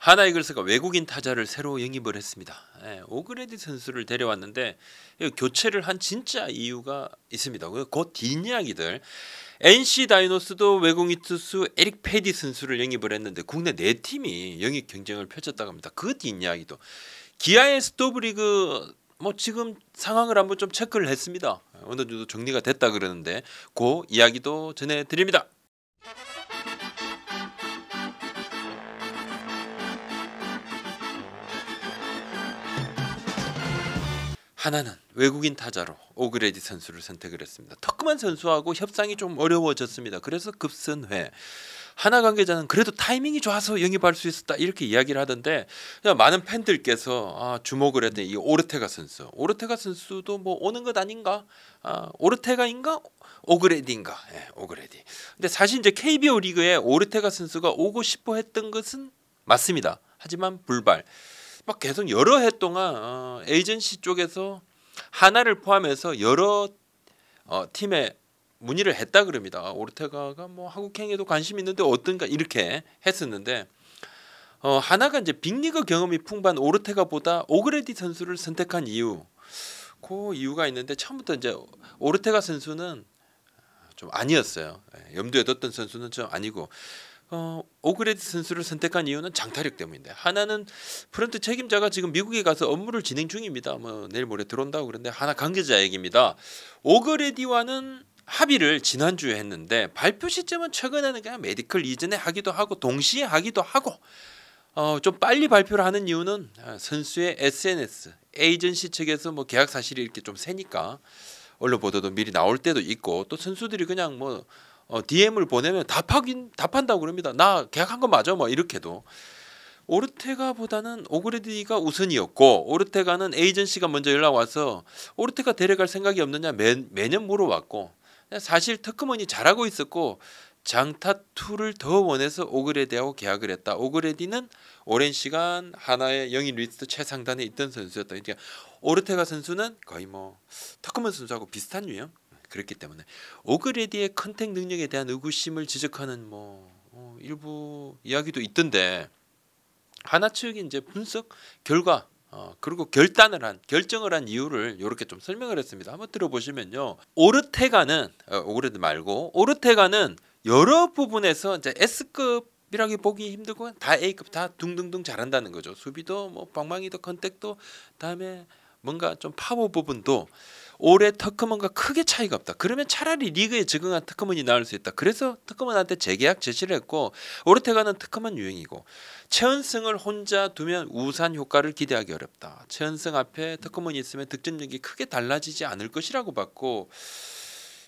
하나 이글스가 외국인 타자를 새로 영입을 했습니다. 예, 오그레디 선수를 데려왔는데 교체를 한 진짜 이유가 있습니다. 그 곧 뒷이야기들 NC 다이노스도 외국인 투수 에릭 페디 선수를 영입을 했는데 국내 네 팀이 영입 경쟁을 펼쳤다고 합니다. 그 뒷이야기도 기아의 스토브리그 뭐 지금 상황을 한번 좀 체크를 했습니다. 어느 정도 정리가 됐다 그러는데 그 이야기도 전해드립니다. 하나는 외국인 타자로 오그레디 선수를 선택을 했습니다. 터크만 선수하고 협상이 좀 어려워졌습니다. 그래서 급선회. 하나 관계자는 그래도 타이밍이 좋아서 영입할 수 있었다 이렇게 이야기를 하던데 많은 팬들께서 아, 주목을 했던 이 오르테가 선수. 오르테가 선수도 뭐 오는 것 아닌가? 아, 오르테가인가? 오그레디인가? 예, 오그레디. 근데 사실 이제 KBO 리그에 오르테가 선수가 오고 싶어 했던 것은 맞습니다. 하지만 불발. 막 계속 여러 해 동안 어, 에이전시 쪽에서 하나를 포함해서 여러 어, 팀에 문의를 했다 그럽니다. 아, 오르테가가 뭐 한국행에도 관심 있는데 어떤가 이렇게 했었는데 어, 하나가 이제 빅리그 경험이 풍부한 오르테가보다 오그레디 선수를 선택한 이유 그 이유가 있는데 처음부터 이제 오르테가 선수는 좀 아니었어요. 예, 염두에 뒀던 선수는 좀 아니고 어, 오그레디 선수를 선택한 이유는 장타력 때문인데 하나는 프런트 책임자가 지금 미국에 가서 업무를 진행 중입니다. 뭐 내일 모레 들어온다고 그런데 하나 관계자 얘기입니다. 오그레디와는 합의를 지난주에 했는데 발표 시점은 최근에는 그냥 메디컬 이전에 하기도 하고 동시에 하기도 하고 어, 좀 빨리 발표를 하는 이유는 아, 선수의 SNS 에이전시 측에서 뭐 계약 사실이 이렇게 좀 세니까 언론 보도도 미리 나올 때도 있고 또 선수들이 그냥 뭐 어, DM을 보내면 답하긴 답한다고 그럽니다. 나 계약한 거 맞아? 뭐 이렇게도 오르테가보다는 오그레디가 우선이었고 오르테가는 에이전시가 먼저 연락 와서 오르테가 데려갈 생각이 없느냐 매, 매년 물어왔고 사실特크먼이 잘하고 있었고 장타투를 더 원해서 오그레디하고 계약을 했다. 오그레디는 오랜 시간 하나의 영인 리스트 최상단에 있던 선수였다. 그러니까 오르테가 선수는 거의 뭐 터크먼 선수하고 비슷한 유형. 그렇기 때문에 오그레디의 컨택 능력에 대한 의구심을 지적하는 뭐 어, 일부 이야기도 있던데 하나 측이 이제 분석 결과 어, 그리고 결단을 한 결정을 한 이유를 이렇게 좀 설명을 했습니다. 한번 들어보시면요. 오르테가는 어, 오그레드 말고 오르테가는 여러 부분에서 이제 S급 이라기 보기 힘들고 다 A급 다 둥둥둥 잘한다는 거죠. 수비도 뭐 방망이도 컨택도 다음에 뭔가 좀 파워 부분도 올해 터크먼과 크게 차이가 없다. 그러면 차라리 리그에 적응한 터크먼이 나올 수 있다. 그래서 터크먼한테 재계약 제시를 했고 오르테가는 터크먼 유행이고 최은승을 혼자 두면 우산 효과를 기대하기 어렵다. 최은승 앞에 터크먼이 있으면 득점력이 크게 달라지지 않을 것이라고 봤고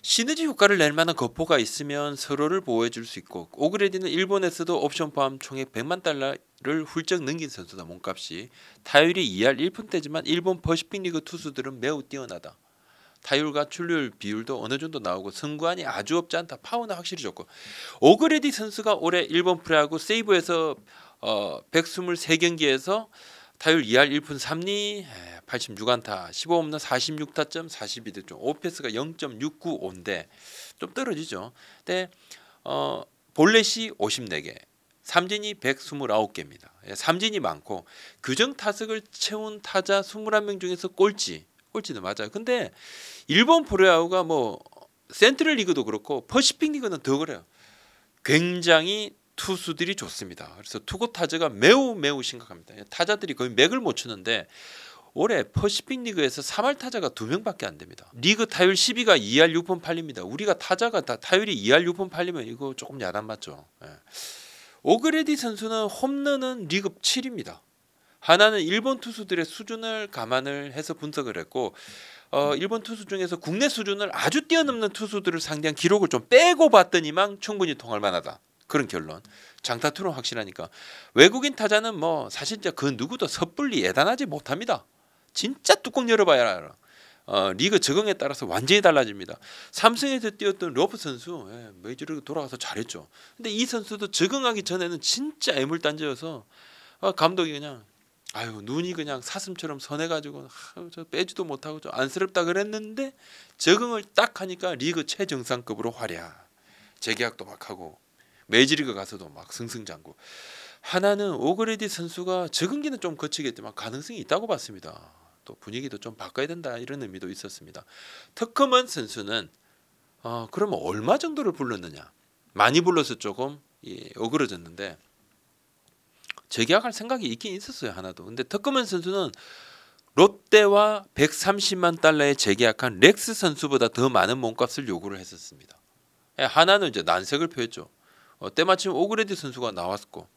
시너지 효과를 낼 만한 거포가 있으면 서로를 보호해 줄 수 있고 오그레디는 일본에서도 옵션 포함 총액 100만 달러를 훌쩍 넘긴 선수다 몸값이 타율이 2할 1푼대지만 일본 버시픽 리그 투수들은 매우 뛰어나다 타율과 출루 비율도 어느 정도 나오고 승부안이 아주 없지 않다. 파워는 확실히 좋고 오그레디 선수가 올해 일본 프로야구 세이브에서 어 123경기에서 타율 2할 1푼 3리 86안타 예, 15홈런 46타점 42득점 오페스가 0.695인데 좀 떨어지죠. 근데 어 볼넷이 54개 삼진이 129개입니다. 예, 삼진이 많고 규정 타석을 채운 타자 21명 중에서 꼴찌 올지는 맞아요. 근데 일본 프로야구가 뭐 센트럴 리그도 그렇고 퍼시픽 리그는 더 그래요. 굉장히 투수들이 좋습니다. 그래서 투구 타자가 매우 매우 심각합니다. 타자들이 거의 맥을 못 추는데 올해 퍼시픽 리그에서 3할 타자가 2명밖에 안 됩니다. 리그 타율 10위가 2할 6푼 8립니다. 우리가 타자가 다 타율이 2할 6푼 8리면 이거 조금 야단 맞죠. 예. 오그레디 선수는 홈런은 리그 7입니다. 하나는 일본 투수들의 수준을 감안을 해서 분석을 했고 어, 음. 일본 투수 중에서 국내 수준을 아주 뛰어넘는 투수들을 상대한 기록을 좀 빼고 봤더니만 충분히 통할 만하다. 그런 결론. 장타투는 확실하니까 외국인 타자는 뭐 사실 그 누구도 섣불리 예단하지 못합니다. 진짜 뚜껑 열어봐야 알아. 어, 리그 적응에 따라서 완전히 달라집니다. 삼성에서 뛰었던 로프 선수 예, 메이저리그 돌아가서 잘했죠. 근데 이 선수도 적응하기 전에는 진짜 애물단지여서 어, 감독이 그냥 아유 눈이 그냥 사슴처럼 선해가지고 아, 저 빼지도 못하고 좀 안쓰럽다 그랬는데 적응을 딱 하니까 리그 최정상급으로 활약 재계약도 막 하고 메이저리그 가서도 막 승승장구 하나는 오그레디 선수가 적응기는 좀 거치겠지만 가능성이 있다고 봤습니다 또 분위기도 좀 바꿔야 된다 이런 의미도 있었습니다 터크먼 선수는 어, 그러면 얼마 정도를 불렀느냐 많이 불러서 조금 예, 어그러졌는데 재계약할 생각이 있긴 있었어요 하나도. 근데 터크먼 선수는 롯데와 130만 달러에 재계약한 렉스 선수보다 더 많은 몸값을 요구를 했었습니다. 예, 하나는 이제 난색을 표했죠. 어, 때마침 오그레디 선수가 나왔고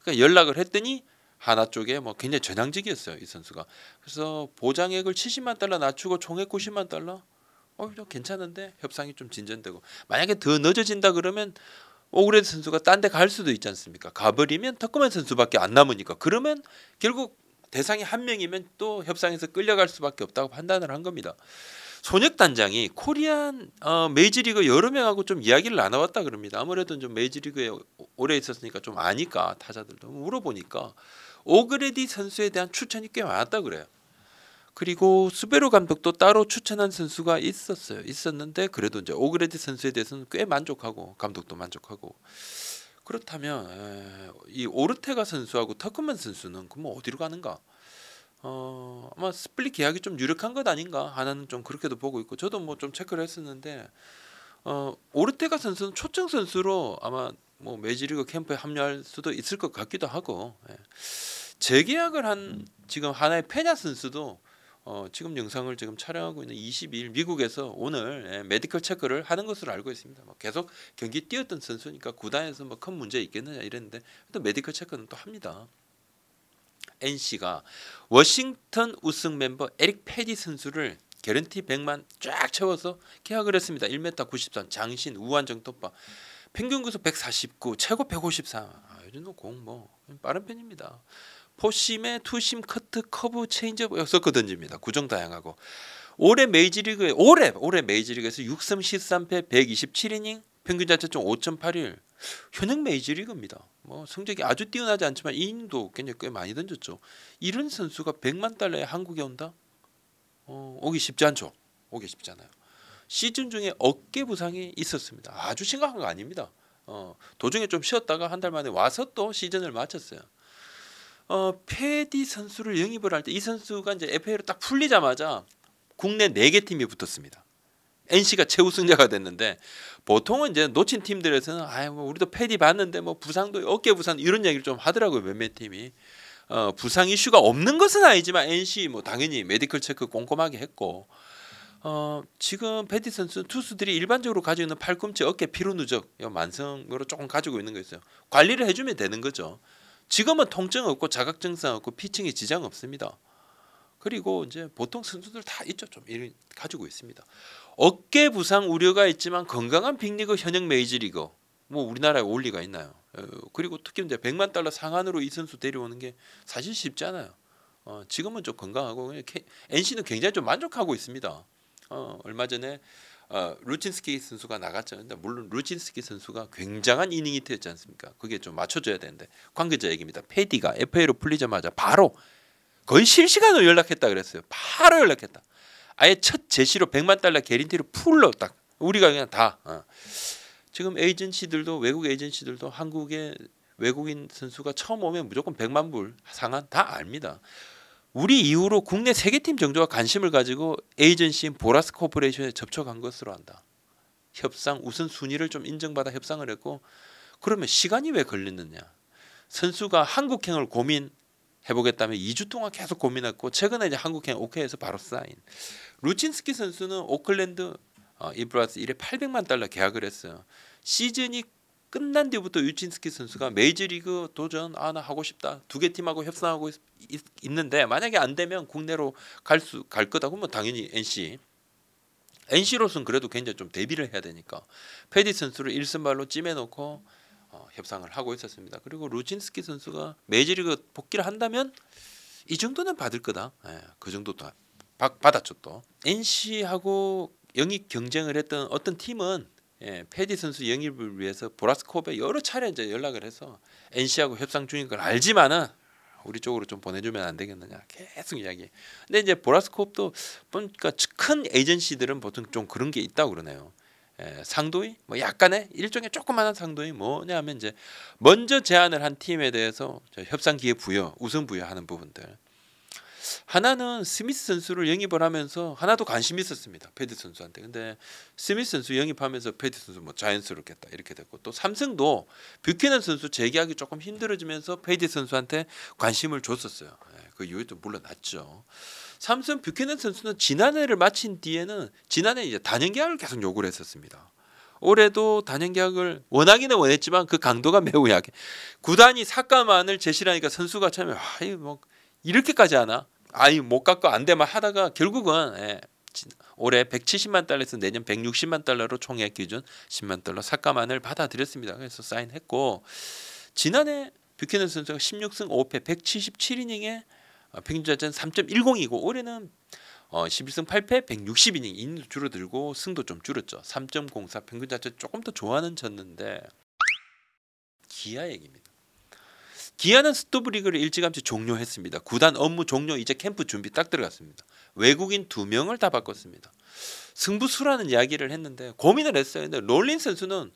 그러니까 연락을 했더니 하나 쪽에 뭐 굉장히 전향적이었어요 이 선수가. 그래서 보장액을 70만 달러 낮추고 총액 90만 달러. 어, 괜찮은데 협상이 좀 진전되고 만약에 더 늦어진다 그러면 오그레드 선수가 딴 데 갈 수도 있지 않습니까? 가버리면 터크맨 선수밖에 안 남으니까 그러면 결국 대상이 한 명이면 또 협상에서 끌려갈 수밖에 없다고 판단을 한 겁니다. 손혁 단장이 코리안 어, 메이저리그 여러 명하고 좀 이야기를 나눠봤다 그럽니다. 아무래도 좀 메이저리그에 오래 있었으니까 좀 아니까 타자들도 물어보니까 오그레디 선수에 대한 추천이 꽤 많았다 그래요. 그리고 수베르 감독도 따로 추천한 선수가 있었어요. 있었는데 그래도 이제 오그레디 선수에 대해서는 꽤 만족하고 감독도 만족하고 그렇다면 이 오르테가 선수하고 터크먼 선수는 그럼 뭐 어디로 가는가? 어, 아마 스플릿 계약이 좀 유력한 것 아닌가 하나는 좀 그렇게도 보고 있고 저도 뭐 좀 체크를 했었는데 어, 오르테가 선수는 초청 선수로 아마 뭐 메이저리그 캠프에 합류할 수도 있을 것 같기도 하고 예. 재계약을 한 음. 지금 하나의 페냐 선수도 어, 지금 영상을 지금 촬영하고 있는 22일 미국에서 오늘 예, 메디컬 체크를 하는 것으로 알고 있습니다. 뭐 계속 경기 뛰었던 선수니까 구단에서 뭐큰 문제 있겠느냐 이랬는데 또 메디컬 체크는 또 합니다. NC가 워싱턴 우승 멤버 에릭 패디 선수를 개런티 100만 쫙 채워서 계약을 했습니다. 1m 93 장신 우완정 돌파 평균 구속 149 최고 153 아, 요즘 공뭐 뭐, 빠른 편입니다. 포심에 투심 커트 커브 체인지업 섞어 그 던집니다. 구정 다양하고 올해 메이지리그에 올해 올해 메이지리그에서 6승 13패 127이닝 평균 자체점 5.81 현역 메이지리그입니다. 뭐 성적이 아주 뛰어나지 않지만 이닝도 굉장히 꽤 많이 던졌죠. 이런 선수가 100만 달러에 한국에 온다? 어, 오기 쉽지 않죠. 오기 쉽지 않아요. 시즌 중에 어깨 부상이 있었습니다. 아주 심각한 거 아닙니다. 어, 도중에 좀 쉬었다가 한 달 만에 와서 또 시즌을 마쳤어요. 어, 페디 선수를 영입을 할 때 이 선수가 이제 FA로 딱 풀리자마자 국내 네 개 팀이 붙었습니다. NC가 최우승자가 됐는데 보통은 이제 놓친 팀들에서는 아유 뭐 우리도 패디 봤는데 뭐 부상도 어깨 부상 이런 얘기를 좀 하더라고요 몇몇 팀이 어, 부상 이슈가 없는 것은 아니지만 NC 뭐 당연히 메디컬 체크 꼼꼼하게 했고 어, 지금 패디 선수 투수들이 일반적으로 가지고 있는 팔꿈치 어깨 피로 누적 만성으로 조금 가지고 있는 거 있어요 관리를 해주면 되는 거죠 지금은 통증 없고 자각증상 없고 피칭에 지장 없습니다. 그리고 이제 보통 선수들 다 있죠. 좀 가지고 있습니다. 어깨 부상 우려가 있지만 건강한 빅리그 현역 메이저리그 뭐 우리나라에 올 리가 있나요? 어, 그리고 특히 이제 100만 달러 상한으로 이 선수 데려오는 게 사실 쉽지 않아요. 어, 지금은 좀 건강하고 NC는 굉장히 좀 만족하고 있습니다. 어, 얼마 전에 어, 루친스키 선수가 나갔죠. 근데 물론 루친스키 선수가 굉장한 이닝 이되었지 않습니까? 그게 좀 맞춰줘야 되는데 관계자 얘기입니다. 페디가 FA로 풀리자마자 바로 거의 실시간으로 연락했다 그랬어요. 바로 연락했다. 아예 첫 제시로 100만 달러 개린티로 풀러 딱 우리가 그냥 다 어. 지금 에이전시들도 외국 에이전시들도 한국에 외국인 선수가 처음 오면 무조건 100만 불 상한 다 압니다. 우리 이후로 국내 세개팀 정도가 관심을 가지고 에이전시인 보라스 코퍼레이션에 접촉한 것으로 한다. 협상 우선 순위를 좀 인정받아 협상을 했고 그러면 시간이 왜 걸렸느냐? 선수가 한국행을 고민 해보겠다며 2주 동안 계속 고민했고 최근에 이제 한국행 오케이에서 바로 사인. 루친스키 선수는 오클랜드 어, 인플라스 1에 800만 달러 계약을 했어요. 시즌이 끝난 뒤부터 유친스키 선수가 메이저리그 도전 아 나 하고 싶다 두 개 팀하고 협상하고 있, 있 는데 만약에 안 되면 국내로 갈 수갈 갈 거다 그러면 당연히 NC NC로서는 그래도 굉장히 좀 대비를 해야 되니까 페디 선수를 일선발로 찜해놓고 어, 협상을 하고 있었습니다. 그리고 루친스키 선수가 메이저리그 복귀를 한다면 이 정도는 받을 거다. 예, 그 정도 도 받, 받았죠 또. NC하고 영입 경쟁을 했던 어떤 팀은 예, 페디 선수 영입을 위해서 보라스코베 여러 차례 이제 연락을 해서 NC하고 협상 중인 걸 알지만은 우리 쪽으로 좀 보내주면 안 되겠느냐 계속 이야기. 근데 이제 보라스코프도 보니까 큰 에이전시들은 보통 좀 그런 게 있다고 그러네요. 예, 상도위 뭐 약간의 일종의 조그마한 상도위 뭐냐면 이제 먼저 제안을 한 팀에 대해서 협상 기회 부여, 우승 부여하는 부분들. 하나는 스미스 선수를 영입을 하면서 하나도 관심이 있었습니다. 패드 선수한테. 근데 스미스 선수 영입하면서 패드 선수 뭐 자연스럽겠다 이렇게 됐고 또 삼성도 뷰캐넌 선수 재계약이 조금 힘들어지면서 패드 선수한테 관심을 줬었어요. 예, 그이유도 물러났죠. 삼성 뷰캐넌 선수는 지난해를 마친 뒤에는 지난해 이제 단연 계약을 계속 요구를 했었습니다. 올해도 단연 계약을 원하기는 원했지만 그 강도가 매우 약해. 구단이 삭감안을 제시라니까 선수가 참여 아, 이뭐 이렇게까지 하나? 아니못갖고안 되면 하다가 결국은 예, 올해 170만 달러에서 내년 160만 달러로 총액 기준 10만 달러 삭감안을 받아들였습니다. 그래서 사인했고 지난해 뷰캐넌 선수가 16승 5패 177이닝에 평균자전 3.10이고 올해는 어, 11승 8패 160이닝 인도 줄어들고 승도 좀 줄었죠. 3.04 평균자전 조금 더 좋아는 졌는데 기아 얘기입니다. 기아는 스토브리그를 일찌감치 종료했습니다. 구단 업무 종료 이제 캠프 준비 딱 들어갔습니다. 외국인 두 명을 다 바꿨습니다. 승부수라는 이야기를 했는데 고민을 했어요. 근데 롤린 선수는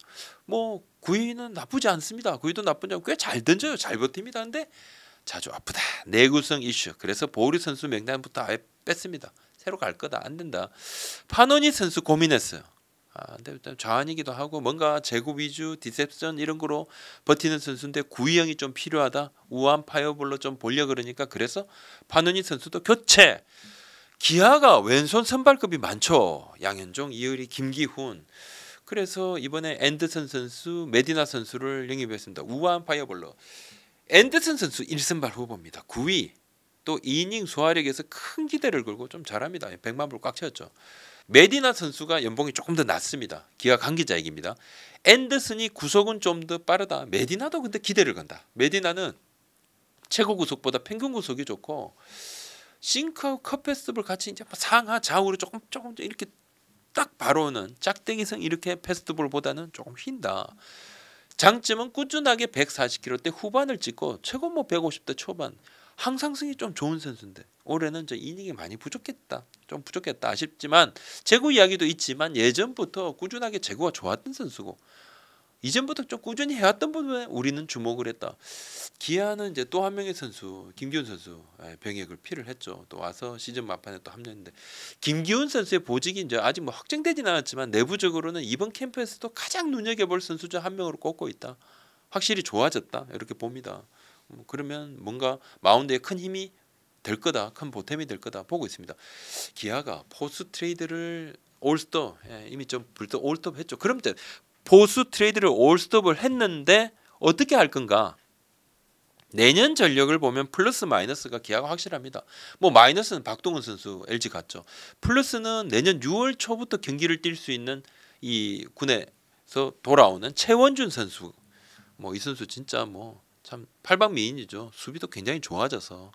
뭐 구위는 나쁘지 않습니다. 구위도 나쁘지 않고 꽤 잘 던져요. 잘 버팁니다. 근데 자주 아프다. 내구성 이슈. 그래서 보리 선수 명단부터 아예 뺐습니다. 새로 갈 거다. 안 된다. 파노니 선수 고민했어요. 아, 근데 일단 좌완이기도 하고 뭔가 제구 위주, 디셉션 이런 거로 버티는 선수인데 구위형이 좀 필요하다. 우한 파이어볼로 좀볼려 그러니까 그래서 파누니 선수도 교체. 기아가 왼손 선발급이 많죠. 양현종, 이효리 김기훈. 그래서 이번에 앤드슨 선수, 메디나 선수를 영입했습니다. 우한 파이어볼로. 앤드슨 선수 1선발 후보입니다. 9위. 또 2이닝 소화력에서 큰 기대를 걸고 좀 잘합니다. 100만 불꽉 채웠죠. 메디나 선수가 연봉이 조금 더 낮습니다. 기아 관계자 얘기입니다. 앤더슨이 구속은 좀 더 빠르다. 메디나도 근데 기대를 건다. 메디나는 최고 구속보다 평균 구속이 좋고 싱크하 컷패스볼 같이 이제 뭐 상하 좌우로 조금 조금 이렇게 딱 바로는 짝대기성 이렇게 패스트볼보다는 조금 휜다. 장점은 꾸준하게 140km대 후반을 찍고 최고 뭐 150대 초반 항상승이 좀 좋은 선수인데 올해는 저 이닝이 많이 부족했다. 좀 부족했다 아쉽지만 재구 이야기도 있지만 예전부터 꾸준하게 재구가 좋았던 선수고 이전부터 좀 꾸준히 해왔던 부분에 우리는 주목을 했다. 기아는 이제 또 한 명의 선수 김기훈 선수 예, 병역을 피를 했죠. 또 와서 시즌 막판에 또 합류했는데 김기훈 선수의 보직이 이제 아직 뭐 확정되진 않았지만 내부적으로는 이번 캠프에서도 가장 눈여겨볼 선수 중 한 명으로 꼽고 있다. 확실히 좋아졌다 이렇게 봅니다. 뭐 그러면 뭔가 마운드에 큰 힘이 될 거다, 큰 보탬이 될 거다 보고 있습니다. 기아가 포수 트레이드를 올스톱 예, 이미 좀 불떡 올스톱 했죠. 그럼 때 포수 트레이드를 올스톱을 했는데 어떻게 할 건가? 내년 전력을 보면 플러스 마이너스가 기아가 확실합니다. 뭐 마이너스는 박동훈 선수 LG 갔죠. 플러스는 내년 6월 초부터 경기를 뛸 수 있는 이 군에서 돌아오는 최원준 선수. 뭐 이 선수 진짜 뭐참 팔방미인이죠. 수비도 굉장히 좋아져서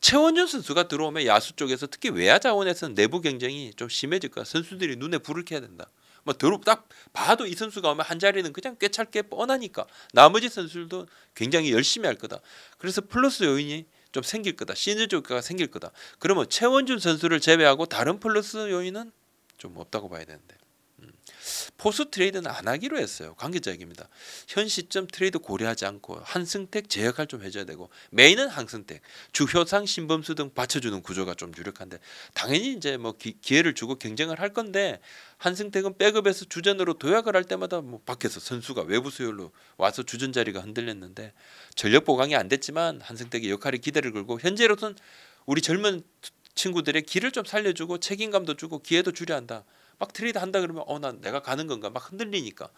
최원준 선수가 들어오면 야수 쪽에서 특히 외야 자원에서는 내부 경쟁이 좀 심해질 거야. 선수들이 눈에 불을 켜야 된다. 뭐 들어 딱 봐도 이 선수가 오면 한 자리는 그냥 꿰찰게 뻔하니까 나머지 선수들도 굉장히 열심히 할 거다. 그래서 플러스 요인이 좀 생길 거다. 시너지 효과가 생길 거다. 그러면 최원준 선수를 제외하고 다른 플러스 요인은 좀 없다고 봐야 되는데. 포스 트레이드는 안 하기로 했어요. 관계자 얘기입니다. 현 시점 트레이드 고려하지 않고 한승택 제역할좀 해줘야 되고 메인은 한승택, 주효상, 신범수 등 받쳐주는 구조가 좀 유력한데 당연히 이제 뭐 기, 회를 주고 경쟁을 할 건데 한승택은 백업에서 주전으로 도약을 할 때마다 뭐 밖에서 선수가 외부 수요로 와서 주전 자리가 흔들렸는데 전력 보강이 안 됐지만 한승택의 역할이 기대를 걸고 현재로선 우리 젊은 친구들의 길을 좀 살려주고 책임감도 주고 기회도 주려 한다. 막 트레이드 한다 그러면 어 난 내가 가는 건가 막 흔들리니까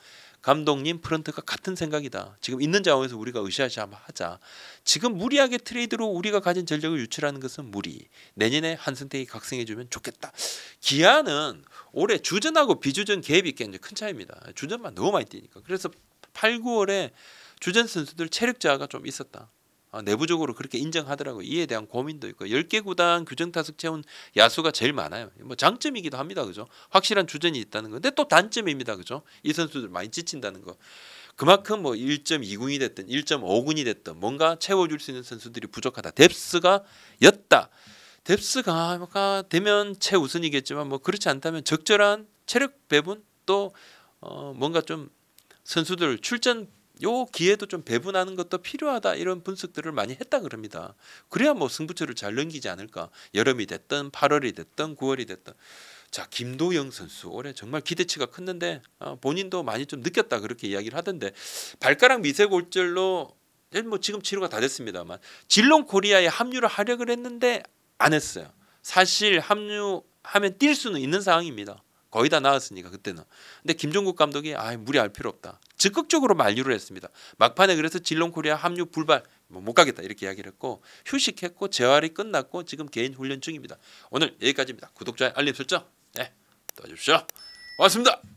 감독님 프런트가 같은 생각이다. 지금 있는 자원에서 우리가 의쌰하쌰 한번 하자. 지금 무리하게 트레이드로 우리가 가진 전력을 유출하는 것은 무리. 내년에 한승택이 각성해주면 좋겠다. 기아는 올해 주전하고 비주전 갭이 있게 이제 큰 차이입니다. 주전만 너무 많이 뛰니까. 그래서 8, 9월에 주전 선수들 체력 저하가 좀 있었다. 어, 내부적으로 그렇게 인정하더라고요. 이에 대한 고민도 있고 10개 구단 규정 타석 채운 야수가 제일 많아요. 뭐 장점이기도 합니다. 그죠? 확실한 주전이 있다는 건데 또 단점입니다. 그죠? 이 선수들 많이 찢친다는 거. 그만큼 뭐 1.2군이 됐든 1.5군이 됐든 뭔가 채워줄 수 있는 선수들이 부족하다. 뎁스가 였다. 뎁스가 되면 최우선이겠지만 뭐 그렇지 않다면 적절한 체력 배분 또어 뭔가 좀 선수들 출전 요 기회도 좀 배분하는 것도 필요하다 이런 분석들을 많이 했다 그럽니다. 그래야 뭐 승부처를 잘 넘기지 않을까. 여름이 됐든 8월이 됐든 9월이 됐든. 자 김도영 선수 올해 정말 기대치가 컸는데 아, 본인도 많이 좀 느꼈다 그렇게 이야기를 하던데 발가락 미세 골절로 예, 뭐 지금 치료가 다 됐습니다만 질롱 코리아에 합류를 하려 그랬는데 안 했어요. 사실 합류하면 뛸 수는 있는 상황입니다. 거의 다 나왔으니까 그때는. 근데 김종국 감독이 아 무리할 필요 없다. 적극적으로 만류를 했습니다. 막판에 그래서 진롱코리아 합류 불발 뭐못 가겠다 이렇게 이야기를 했고 휴식했고 재활이 끝났고 지금 개인 훈련 중입니다. 오늘 여기까지입니다. 구독자 알림 설정 네, 도와주십시오. 고맙습니다.